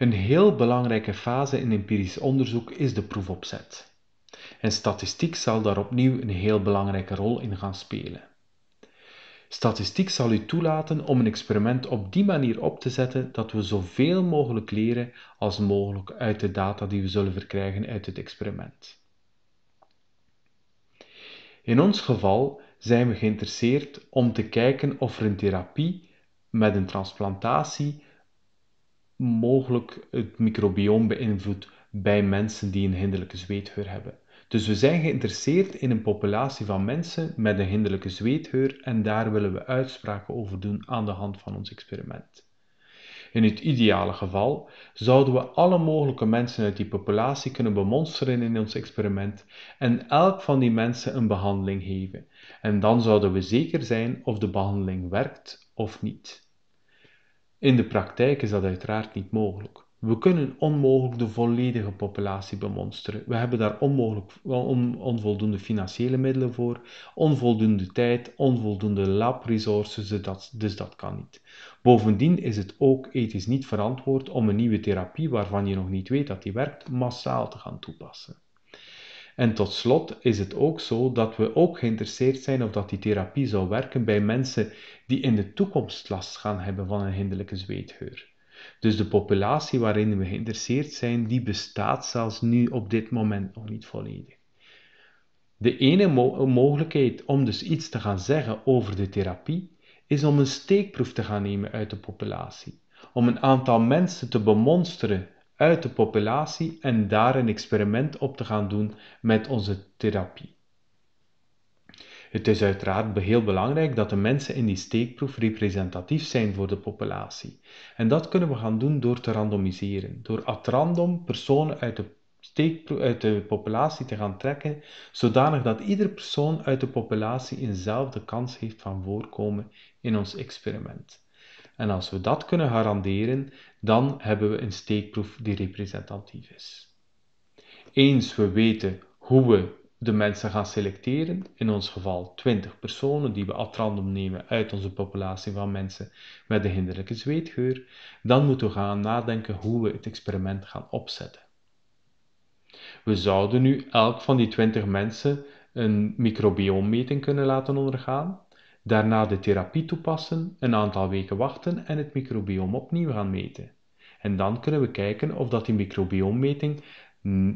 Een heel belangrijke fase in empirisch onderzoek is de proefopzet. En statistiek zal daar opnieuw een heel belangrijke rol in gaan spelen. Statistiek zal u toelaten om een experiment op die manier op te zetten dat we zoveel mogelijk leren als mogelijk uit de data die we zullen verkrijgen uit het experiment. In ons geval zijn we geïnteresseerd om te kijken of er een therapie met een transplantatie mogelijk het microbioom beïnvloedt bij mensen die een hinderlijke zweetheur hebben. Dus we zijn geïnteresseerd in een populatie van mensen met een hinderlijke zweetheur en daar willen we uitspraken over doen aan de hand van ons experiment. In het ideale geval zouden we alle mogelijke mensen uit die populatie kunnen bemonsteren in ons experiment en elk van die mensen een behandeling geven. En dan zouden we zeker zijn of de behandeling werkt of niet. In de praktijk is dat uiteraard niet mogelijk. We kunnen onmogelijk de volledige populatie bemonsteren. We hebben daar onmogelijk, onvoldoende financiële middelen voor, onvoldoende tijd, onvoldoende lab-resources, dus, dus dat kan niet. Bovendien is het ook ethisch niet verantwoord om een nieuwe therapie waarvan je nog niet weet dat die werkt, massaal te gaan toepassen. En tot slot is het ook zo dat we ook geïnteresseerd zijn of dat die therapie zou werken bij mensen die in de toekomst last gaan hebben van een hinderlijke zweetheur. Dus de populatie waarin we geïnteresseerd zijn, die bestaat zelfs nu op dit moment nog niet volledig. De ene mogelijkheid om dus iets te gaan zeggen over de therapie is om een steekproef te gaan nemen uit de populatie. Om een aantal mensen te bemonsteren uit de populatie en daar een experiment op te gaan doen met onze therapie. Het is uiteraard heel belangrijk dat de mensen in die steekproef representatief zijn voor de populatie. En dat kunnen we gaan doen door te randomiseren, door at random personen uit de uit de populatie te gaan trekken, zodanig dat ieder persoon uit de populatie eenzelfde kans heeft van voorkomen in ons experiment. En als we dat kunnen garanderen, dan hebben we een steekproef die representatief is. Eens we weten hoe we de mensen gaan selecteren, in ons geval 20 personen die we at random nemen uit onze populatie van mensen met een hinderlijke zweetgeur, dan moeten we gaan nadenken hoe we het experiment gaan opzetten. We zouden nu elk van die 20 mensen een microbioommeting kunnen laten ondergaan, Daarna de therapie toepassen, een aantal weken wachten en het microbioom opnieuw gaan meten. En dan kunnen we kijken of dat die microbioommeting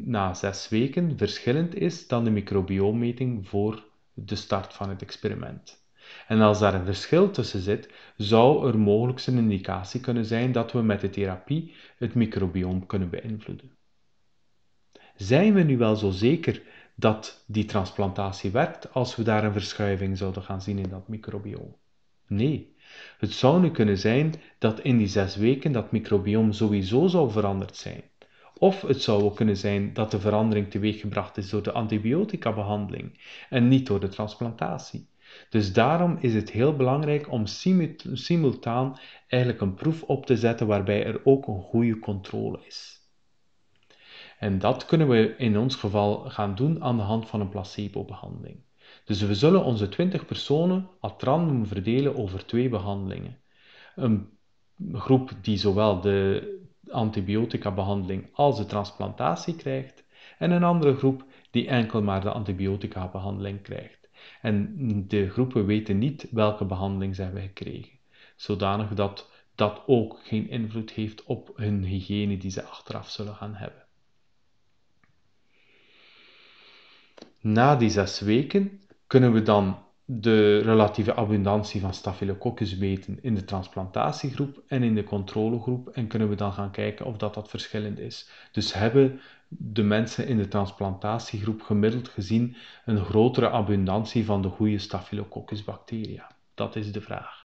na zes weken verschillend is dan de microbioommeting voor de start van het experiment. En als daar een verschil tussen zit, zou er mogelijk een indicatie kunnen zijn dat we met de therapie het microbioom kunnen beïnvloeden. Zijn we nu wel zo zeker dat die transplantatie werkt als we daar een verschuiving zouden gaan zien in dat microbioom. Nee, het zou nu kunnen zijn dat in die zes weken dat microbioom sowieso zou veranderd zijn. Of het zou ook kunnen zijn dat de verandering teweeggebracht is door de antibiotica-behandeling en niet door de transplantatie. Dus daarom is het heel belangrijk om simultaan eigenlijk een proef op te zetten waarbij er ook een goede controle is. En dat kunnen we in ons geval gaan doen aan de hand van een placebo-behandeling. Dus we zullen onze 20 personen ad random verdelen over twee behandelingen. Een groep die zowel de antibiotica-behandeling als de transplantatie krijgt, en een andere groep die enkel maar de antibiotica-behandeling krijgt. En de groepen weten niet welke behandeling ze hebben gekregen, zodanig dat dat ook geen invloed heeft op hun hygiëne die ze achteraf zullen gaan hebben. na die zes weken kunnen we dan de relatieve abundantie van staphylococcus meten in de transplantatiegroep en in de controlegroep en kunnen we dan gaan kijken of dat, dat verschillend is. Dus hebben de mensen in de transplantatiegroep gemiddeld gezien een grotere abundantie van de goede staphylococcus bacteria? Dat is de vraag.